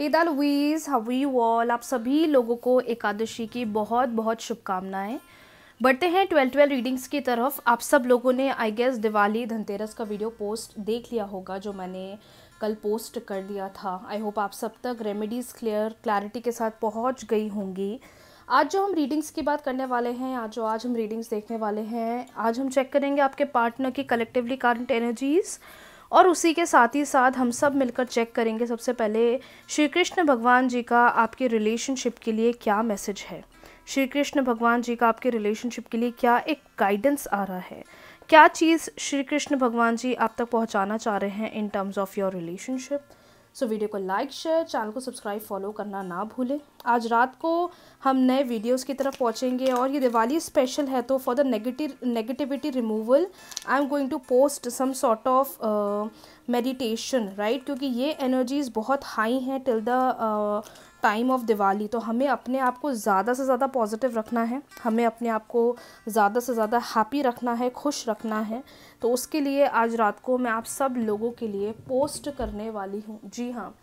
हिदा वीज हवी वॉल आप सभी लोगों को एकादशी की बहुत बहुत शुभकामनाएं बढ़ते हैं ट्वेल्व ट्वेल्व रीडिंग्स की तरफ आप सब लोगों ने आई गेस दिवाली धनतेरस का वीडियो पोस्ट देख लिया होगा जो मैंने कल पोस्ट कर दिया था आई होप आप सब तक रेमेडीज़ क्लियर क्लैरिटी के साथ पहुंच गई होंगी आज जो हम रीडिंग्स की बात करने वाले हैं आज जो आज हम रीडिंग्स देखने वाले हैं आज हम चेक करेंगे आपके पार्टनर की कलेक्टिवली करंट एनर्जीज़ और उसी के साथ ही साथ हम सब मिलकर चेक करेंगे सबसे पहले श्री कृष्ण भगवान जी का आपके रिलेशनशिप के लिए क्या मैसेज है श्री कृष्ण भगवान जी का आपके रिलेशनशिप के लिए क्या एक गाइडेंस आ रहा है क्या चीज़ श्री कृष्ण भगवान जी आप तक पहुंचाना चाह रहे हैं in terms of your relationship so video को लाइक शेयर चैनल को सब्सक्राइब फॉलो करना ना भूलें आज रात को हम नए वीडियोस की तरफ पहुंचेंगे और ये दिवाली स्पेशल है तो for the negative negativity removal I am going to post some sort of meditation right क्योंकि ये एनर्जीज़ बहुत हाई हैं till the time of Diwali तो हमें अपने आप को ज़्यादा से ज़्यादा पॉजिटिव रखना है हमें अपने आप को ज़्यादा से ज़्यादा हैप्पी रखना है खुश रखना है तो उसके लिए आज रात को मैं आप सब लोगों के लिए पोस्ट करने वाली हूँ जी हाँ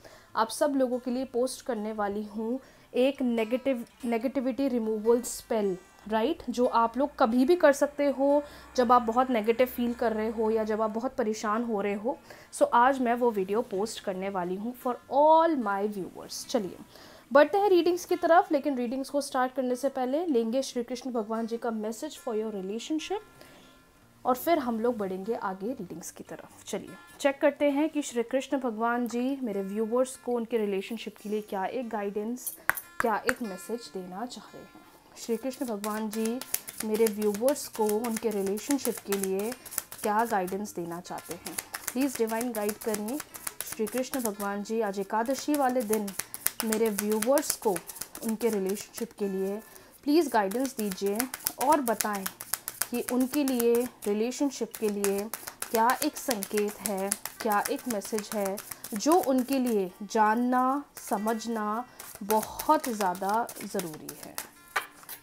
आप सब लोगों के लिए पोस्ट करने वाली हूँ एक negative negativity removal spell right right? जो आप लोग कभी भी कर सकते हो जब आप बहुत नेगेटिव फील कर रहे हो या जब आप बहुत परेशान हो रहे हो सो so, आज मैं वो वीडियो पोस्ट करने वाली हूँ फॉर ऑल माई व्यूवर्स चलिए बढ़ते हैं रीडिंग्स की तरफ लेकिन रीडिंग्स को स्टार्ट करने से पहले लेंगे श्री कृष्ण भगवान जी का मैसेज फॉर योर रिलेशनशिप और फिर हम लोग बढ़ेंगे आगे रीडिंग्स की तरफ चलिए चेक करते हैं कि श्री कृष्ण भगवान जी मेरे व्यूवर्स को उनके रिलेशनशिप के लिए क्या एक गाइडेंस क्या एक मैसेज देना चाह रहे हैं श्री कृष्ण भगवान जी मेरे व्यूवर्स को उनके रिलेशनशिप के लिए क्या गाइडेंस देना चाहते हैं प्लीज़ डिवाइन गाइड करें श्री कृष्ण भगवान जी आज एकादशी वाले दिन मेरे व्यूवर्स को उनके रिलेशनशिप के लिए प्लीज़ गाइडेंस दीजिए और बताएं कि उनके लिए रिलेशनशिप के लिए क्या एक संकेत है क्या एक मैसेज है जो उनके लिए जानना समझना बहुत ज़्यादा ज़रूरी है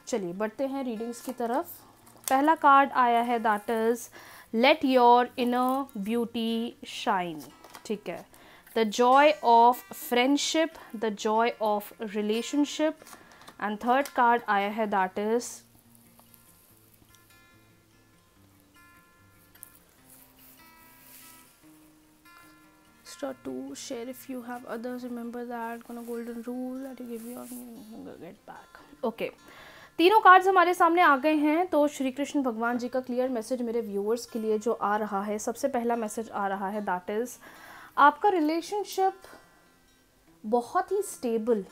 चलिए बढ़ते हैं रीडिंग्स की तरफ पहला कार्ड आया है that is let your inner beauty shine ठीक है the joy of friendship the joy of relationship and third card i had that is start to share if you have others remember that gonna golden rule that you give you your get back okay तीनों cards हमारे सामने आ गए हैं तो श्री कृष्ण भगवान जी का clear message मेरे viewers के लिए जो आ रहा है सबसे पहला मैसेज आ रहा है दैट इज़ आपका रिलेशनशिप बहुत ही स्टेबल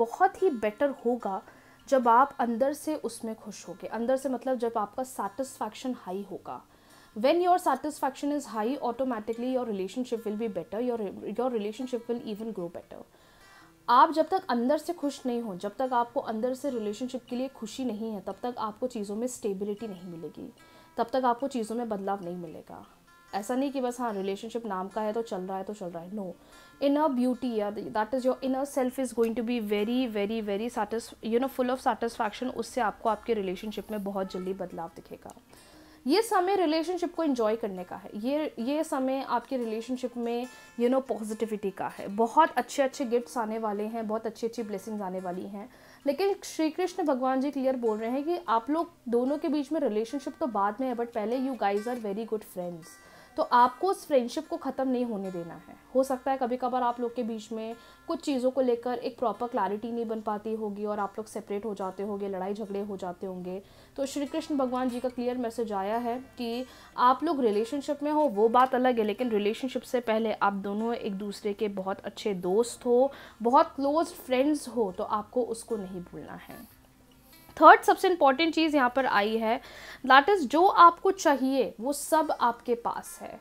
बहुत ही बेटर होगा जब आप अंदर से उसमें खुश होगे अंदर से मतलब जब आपका सेटिस्फैक्शन हाई होगा when your satisfaction is high automatically your relationship will be better your your relationship will even grow better आप जब तक अंदर से खुश नहीं हो जब तक आपको अंदर से रिलेशनशिप के लिए खुशी नहीं है तब तक आपको चीज़ों में स्टेबिलिटी नहीं मिलेगी तब तक आपको चीज़ों में बदलाव नहीं मिलेगा ऐसा नहीं कि बस हाँ रिलेशनशिप नाम का है तो चल रहा है तो चल रहा है नो इनर ब्यूटी या that is your inner self is going to be very very very satis you know full of satisfaction उससे आपको आपके रिलेशनशिप में बहुत जल्दी बदलाव दिखेगा ये समय रिलेशनशिप को इन्जॉय करने का है ये ये समय आपके रिलेशनशिप में यू नो पॉजिटिविटी का है बहुत अच्छे अच्छे गिफ्ट्स आने वाले हैं बहुत अच्छी अच्छी ब्लेसिंग्स आने वाली हैं लेकिन श्री कृष्ण भगवान जी क्लियर बोल रहे हैं कि आप लोग दोनों के बीच में रिलेशनशिप तो बाद में है बट पहले you guys are very good friends तो आपको उस फ्रेंडशिप को ख़त्म नहीं होने देना है हो सकता है कभी कभार आप लोग के बीच में कुछ चीज़ों को लेकर एक प्रॉपर क्लैरिटी नहीं बन पाती होगी और आप लोग सेपरेट हो जाते होंगे लड़ाई झगड़े हो जाते होंगे तो श्री कृष्ण भगवान जी का क्लियर मैसेज आया है कि आप लोग रिलेशनशिप में हो वो बात अलग है लेकिन रिलेशनशिप से पहले आप दोनों एक दूसरे के बहुत अच्छे दोस्त हो बहुत क्लोज फ्रेंड्स हो तो आपको उसको नहीं भूलना है थर्ड सबसे इम्पॉर्टेंट चीज़ यहाँ पर आई है दैट इज़ जो आपको चाहिए वो सब आपके पास है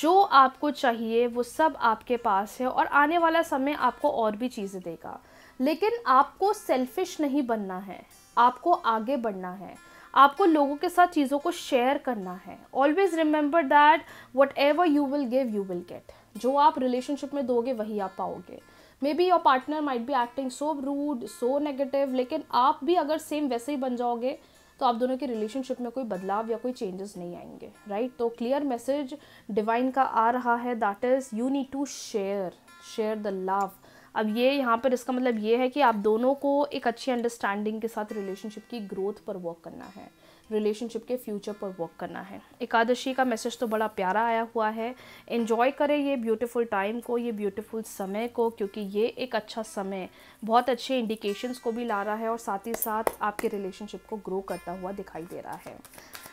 जो आपको चाहिए वो सब आपके पास है और आने वाला समय आपको और भी चीज़ें देगा लेकिन आपको सेल्फिश नहीं बनना है आपको आगे बढ़ना है आपको लोगों के साथ चीज़ों को शेयर करना है always remember that whatever you will give you will get जो आप रिलेशनशिप में दोगे वही आप पाओगे maybe your partner might be acting so rude so negative लेकिन आप भी अगर सेम वैसे ही बन जाओगे तो आप दोनों के रिलेशनशिप में कोई बदलाव या कोई चेंजेस नहीं आएंगे राइट right? तो क्लियर मैसेज डिवाइन का आ रहा है that is you need to share share the love अब ये यहाँ पर इसका मतलब ये है कि आप दोनों को एक अच्छी अंडरस्टैंडिंग के साथ रिलेशनशिप की ग्रोथ पर वर्क करना है रिलेशनशिप के फ्यूचर पर वर्क करना है एकादशी का मैसेज तो बड़ा प्यारा आया हुआ है इन्जॉय करें ये ब्यूटीफुल टाइम को ये ब्यूटीफुल समय को क्योंकि ये एक अच्छा समय बहुत अच्छे इंडिकेशंस को भी ला रहा है और साथ ही साथ आपके रिलेशनशिप को ग्रो करता हुआ दिखाई दे रहा है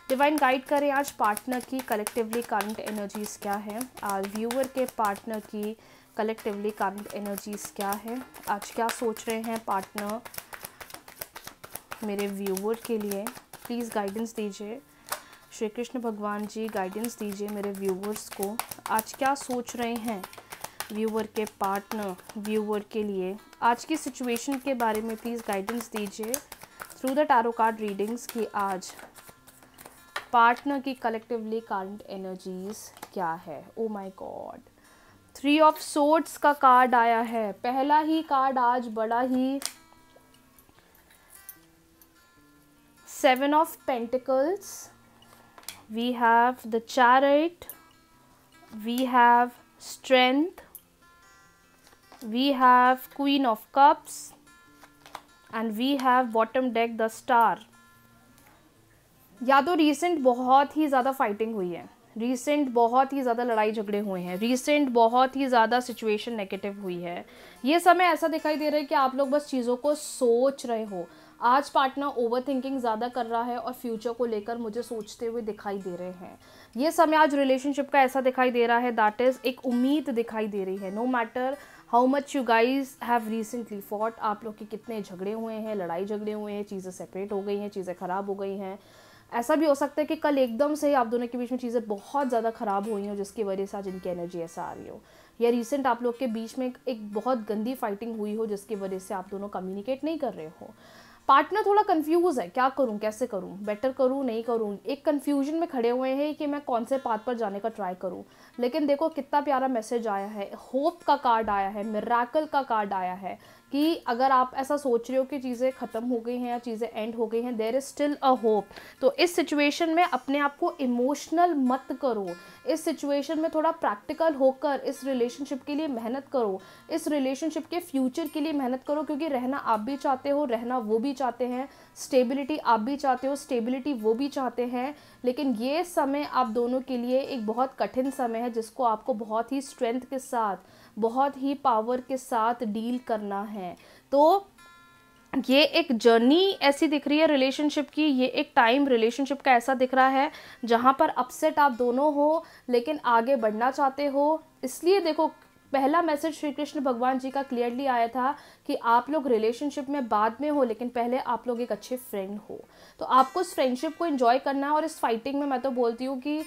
डिवाइन गाइड करें आज पार्टनर की कलेक्टिवली करंट एनर्जीज क्या है व्यूअर के पार्टनर की कलेक्टिवली कामिक एनर्जीज क्या है आज क्या सोच रहे हैं पार्टनर मेरे व्यूवर के लिए प्लीज़ गाइडेंस दीजिए श्री कृष्ण भगवान जी गाइडेंस दीजिए मेरे व्यूवर्स को आज क्या सोच रहे हैं व्यूवर के पार्टनर व्यूवर के लिए आज की सिचुएशन के बारे में प्लीज़ गाइडेंस दीजिए through the tarot card readings की आज पार्टनर की कलेक्टिवली करंट एनर्जीज क्या है oh my god three of swords का कार्ड आया है पहला ही कार्ड आज बड़ा ही seven of pentacles we have the chariot we have strength we have queen of cups and we have bottom deck the star या तो रिसेंट बहुत ही ज़्यादा फाइटिंग हुई है रीसेंट बहुत ही ज़्यादा लड़ाई झगड़े हुए हैं रीसेंट बहुत ही ज़्यादा सिचुएशन नेगेटिव हुई है ये समय ऐसा दिखाई दे रहा है कि आप लोग बस चीज़ों को सोच रहे हो आज पार्टनर ओवर थिंकिंग ज़्यादा कर रहा है और फ्यूचर को लेकर मुझे सोचते हुए दिखाई दे रहे हैं ये समय आज रिलेशनशिप का ऐसा दिखाई दे रहा है दैट इज़ एक उम्मीद दिखाई दे रही है no matter how much you guys have recently fought आप लोग के कितने झगड़े हुए हैं लड़ाई झगड़े हुए हैं चीज़ें सेपरेट हो गई हैं चीज़ें ख़राब हो गई हैं ऐसा भी हो सकता है कि कल एकदम से आप दोनों के बीच में चीज़ें बहुत ज़्यादा ख़राब हुई हों जिसकी वजह से आज इनकी एनर्जी ऐसा आ रही हो या रिसेंट आप लोग के बीच में एक बहुत गंदी फाइटिंग हुई हो जिसकी वजह से आप दोनों कम्युनिकेट नहीं कर रहे हो पार्टनर थोड़ा कंफ्यूज है क्या करूं कैसे करूं बेटर करूं नहीं करूं एक कंफ्यूजन में खड़े हुए हैं कि मैं कौन से पाथ पर जाने का ट्राई करूं लेकिन देखो कितना प्यारा मैसेज आया है होप का कार्ड आया है मिराकल का कार्ड आया है कि अगर आप ऐसा सोच रहे हो कि चीज़ें ख़त्म हो गई हैं या चीज़ें एंड हो गई हैं there is still a hope तो इस सिचुएशन में अपने आप को इमोशनल मत करो इस सिचुएशन में थोड़ा प्रैक्टिकल होकर इस रिलेशनशिप के लिए मेहनत करो इस रिलेशनशिप के फ्यूचर के लिए मेहनत करो क्योंकि रहना आप भी चाहते हो रहना वो भी चाहते हैं स्टेबिलिटी आप भी चाहते हो स्टेबिलिटी वो भी चाहते हैं लेकिन ये समय आप दोनों के लिए एक बहुत कठिन समय है जिसको आपको बहुत ही स्ट्रेंथ के साथ बहुत ही पावर के साथ डील करना है तो ये एक जर्नी ऐसी दिख रही है रिलेशनशिप की ये एक टाइम रिलेशनशिप का ऐसा दिख रहा है जहाँ पर अपसेट आप दोनों हो लेकिन आगे बढ़ना चाहते हो इसलिए देखो पहला मैसेज श्री कृष्ण भगवान जी का क्लियरली आया था कि आप लोग रिलेशनशिप में बाद में हो लेकिन पहले आप लोग एक अच्छे फ्रेंड हो तो आपको इस फ्रेंडशिप को इन्जॉय करना है और इस फाइटिंग में मैं तो बोलती हूँ कि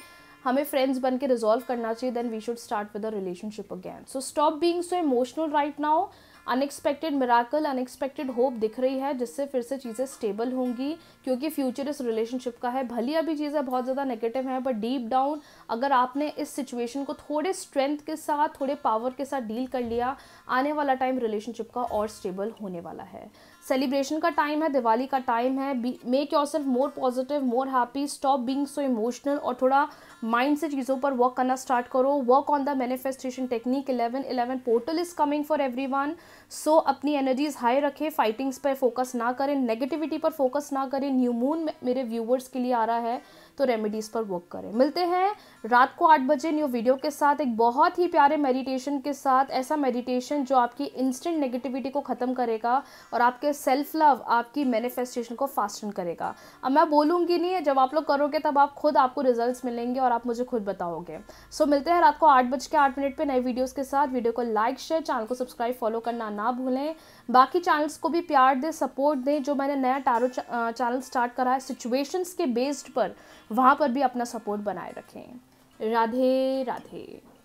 हमें फ्रेंड्स बन के रिजॉल्व करना चाहिए then we should start with a relationship again so stop being so emotional right now unexpected miracle unexpected hope दिख रही है जिससे फिर से चीज़ें स्टेबल होंगी क्योंकि फ्यूचर इस रिलेशनशिप का है भली अभी चीज़ें बहुत ज़्यादा नेगेटिव हैं बट डीप डाउन अगर आपने इस सिचुएशन को थोड़े स्ट्रेंथ के साथ थोड़े पावर के साथ डील कर लिया आने वाला टाइम रिलेशनशिप का और स्टेबल होने वाला है सेलिब्रेशन का टाइम है दिवाली का टाइम है make yourself more positive more happy stop being so emotional और थोड़ा माइंड से चीज़ों पर वर्क करना स्टार्ट करो work on the manifestation technique eleven eleven portal is coming for everyone so अपनी एनर्जीज हाई रखें फाइटिंग्स पर फोकस ना करें नेगेटिविटी पर फोकस ना करें न्यू मून मेरे व्यूवर्स के लिए आ रहा है तो रेमेडीज़ पर वर्क करें मिलते हैं रात को आठ बजे न्यू वीडियो के साथ एक बहुत ही प्यारे मेडिटेशन के साथ ऐसा मेडिटेशन जो आपकी इंस्टेंट नेगेटिविटी को ख़त्म करेगा और आपके सेल्फ लव आपकी मैनिफेस्टेशन को फास्टन करेगा अब मैं बोलूंगी नहीं जब आप लोग करोगे तब आप खुद आपको रिजल्ट्स मिलेंगे और आप मुझे खुद बताओगे सो so, मिलते हैं रात को आठ बज के आठ मिनट पर नए वीडियोज़ के साथ वीडियो को लाइक शेयर चैनल को सब्सक्राइब फॉलो करना ना भूलें बाकी चैनल्स को भी प्यार दें सपोर्ट दें जो मैंने नया टारो चैनल स्टार्ट करा है सिचुएशंस के बेस्ड पर वहाँ पर भी अपना सपोर्ट बनाए रखें राधे राधे